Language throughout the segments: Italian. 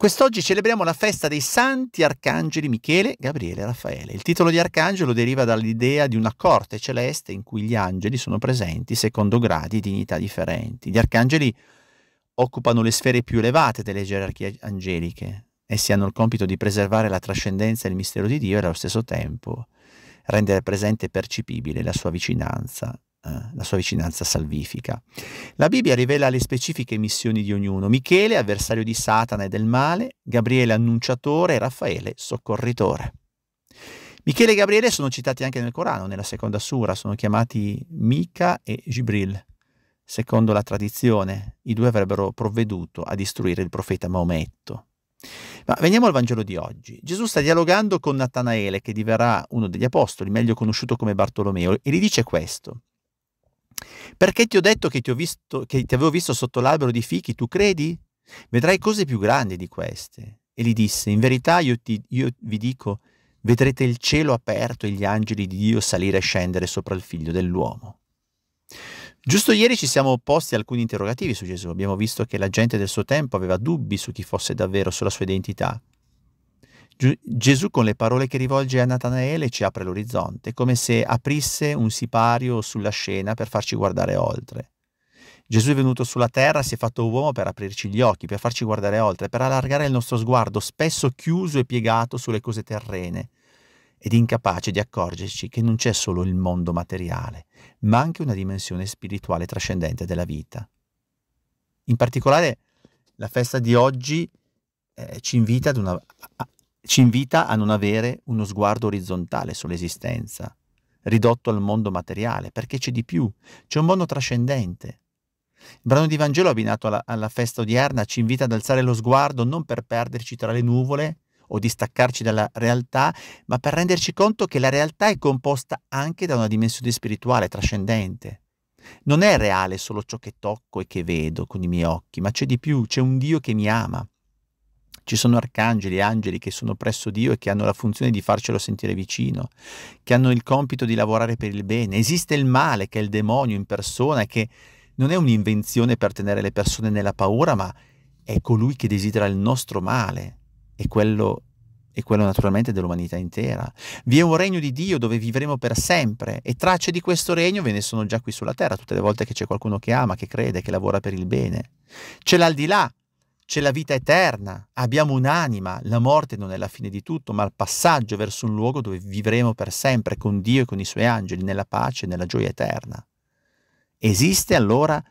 Quest'oggi celebriamo la festa dei santi arcangeli Michele, Gabriele e Raffaele. Il titolo di arcangelo deriva dall'idea di una corte celeste in cui gli angeli sono presenti secondo gradi e dignità differenti. Gli arcangeli occupano le sfere più elevate delle gerarchie angeliche. Essi hanno il compito di preservare la trascendenza e il mistero di Dio e allo stesso tempo rendere presente e percepibile la sua vicinanza eh, la sua vicinanza salvifica. La Bibbia rivela le specifiche missioni di ognuno. Michele, avversario di Satana e del male, Gabriele, annunciatore, e Raffaele, soccorritore. Michele e Gabriele sono citati anche nel Corano, nella seconda sura, sono chiamati Mica e Gibril. Secondo la tradizione, i due avrebbero provveduto a distruggere il profeta Maometto. Ma veniamo al Vangelo di oggi. Gesù sta dialogando con Natanaele, che diverrà uno degli apostoli, meglio conosciuto come Bartolomeo, e gli dice questo. Perché ti ho detto che ti, ho visto, che ti avevo visto sotto l'albero di fichi, tu credi? Vedrai cose più grandi di queste. E gli disse, in verità io, ti, io vi dico, vedrete il cielo aperto e gli angeli di Dio salire e scendere sopra il figlio dell'uomo. Giusto ieri ci siamo posti alcuni interrogativi su Gesù, abbiamo visto che la gente del suo tempo aveva dubbi su chi fosse davvero, sulla sua identità. Gesù con le parole che rivolge a Natanaele ci apre l'orizzonte, come se aprisse un sipario sulla scena per farci guardare oltre. Gesù è venuto sulla terra, si è fatto uomo per aprirci gli occhi, per farci guardare oltre, per allargare il nostro sguardo spesso chiuso e piegato sulle cose terrene ed incapace di accorgerci che non c'è solo il mondo materiale, ma anche una dimensione spirituale trascendente della vita. In particolare la festa di oggi eh, ci invita ad una, ci invita a non avere uno sguardo orizzontale sull'esistenza, ridotto al mondo materiale, perché c'è di più, c'è un mondo trascendente. Il brano di Vangelo abbinato alla, alla festa odierna ci invita ad alzare lo sguardo non per perderci tra le nuvole o distaccarci dalla realtà, ma per renderci conto che la realtà è composta anche da una dimensione spirituale trascendente. Non è reale solo ciò che tocco e che vedo con i miei occhi, ma c'è di più, c'è un Dio che mi ama, ci sono arcangeli e angeli che sono presso Dio e che hanno la funzione di farcelo sentire vicino, che hanno il compito di lavorare per il bene. Esiste il male, che è il demonio in persona, e che non è un'invenzione per tenere le persone nella paura, ma è colui che desidera il nostro male e quello, e quello naturalmente dell'umanità intera. Vi è un regno di Dio dove vivremo per sempre e tracce di questo regno ve ne sono già qui sulla terra, tutte le volte che c'è qualcuno che ama, che crede, che lavora per il bene. C'è l'aldilà c'è la vita eterna, abbiamo un'anima, la morte non è la fine di tutto, ma il passaggio verso un luogo dove vivremo per sempre con Dio e con i suoi angeli, nella pace e nella gioia eterna. Esiste allora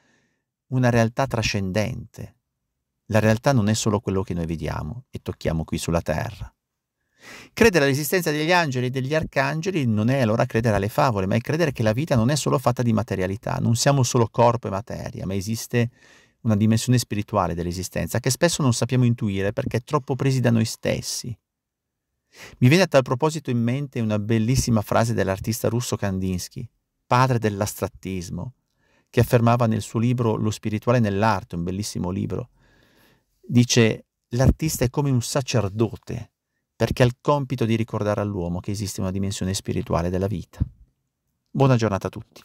una realtà trascendente. La realtà non è solo quello che noi vediamo e tocchiamo qui sulla terra. Credere all'esistenza degli angeli e degli arcangeli non è allora credere alle favole, ma è credere che la vita non è solo fatta di materialità, non siamo solo corpo e materia, ma esiste una dimensione spirituale dell'esistenza che spesso non sappiamo intuire perché troppo presi da noi stessi. Mi viene a tal proposito in mente una bellissima frase dell'artista russo Kandinsky, padre dell'astrattismo, che affermava nel suo libro Lo spirituale nell'arte, un bellissimo libro. Dice, l'artista è come un sacerdote, perché ha il compito di ricordare all'uomo che esiste una dimensione spirituale della vita. Buona giornata a tutti.